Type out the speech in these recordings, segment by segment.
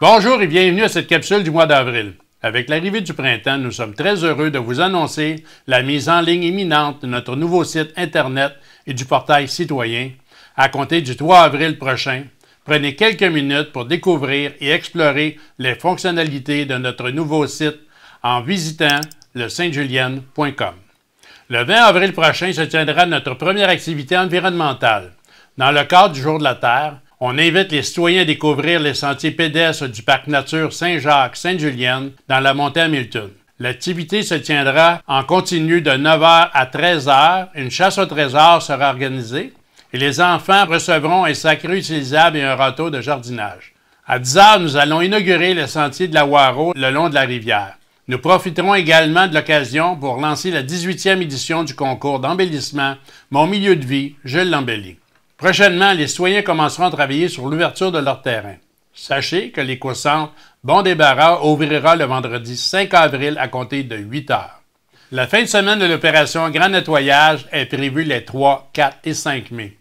Bonjour et bienvenue à cette capsule du mois d'avril. Avec l'arrivée du printemps, nous sommes très heureux de vous annoncer la mise en ligne imminente de notre nouveau site Internet et du portail citoyen à compter du 3 avril prochain. Prenez quelques minutes pour découvrir et explorer les fonctionnalités de notre nouveau site en visitant le saintjulienne.com. Le 20 avril prochain se tiendra notre première activité environnementale. Dans le cadre du Jour de la Terre, on invite les citoyens à découvrir les sentiers pédestres du parc nature saint jacques saint julienne dans la montée Hamilton. L'activité se tiendra en continu de 9h à 13h. Une chasse au trésor sera organisée et les enfants recevront un sac réutilisable et un râteau de jardinage. À 10h, nous allons inaugurer le sentier de la Waro le long de la rivière. Nous profiterons également de l'occasion pour lancer la 18e édition du concours d'embellissement Mon milieu de vie, je l'embellis. Prochainement, les citoyens commenceront à travailler sur l'ouverture de leur terrain. Sachez que l'éco-centre Bon Débarras ouvrira le vendredi 5 avril à compter de 8 heures. La fin de semaine de l'opération Grand Nettoyage est prévue les 3, 4 et 5 mai.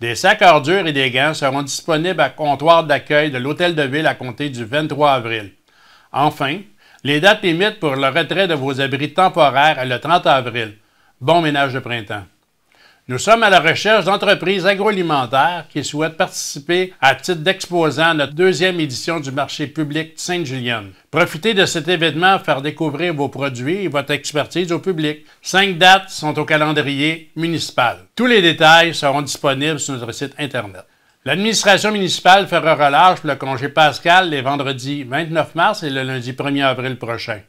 Des sacs ordures et des gants seront disponibles à comptoir d'accueil de l'Hôtel de Ville à compter du 23 avril. Enfin, les dates limites pour le retrait de vos abris temporaires est le 30 avril. Bon ménage de printemps. Nous sommes à la recherche d'entreprises agroalimentaires qui souhaitent participer à titre d'exposant à notre deuxième édition du marché public saint julienne Profitez de cet événement pour faire découvrir vos produits et votre expertise au public. Cinq dates sont au calendrier municipal. Tous les détails seront disponibles sur notre site Internet. L'administration municipale fera relâche pour le congé pascal les vendredis 29 mars et le lundi 1er avril prochain.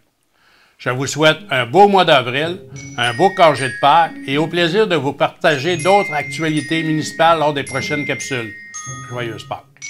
Je vous souhaite un beau mois d'avril, un beau congé de Pâques et au plaisir de vous partager d'autres actualités municipales lors des prochaines capsules. Joyeuse Pâques!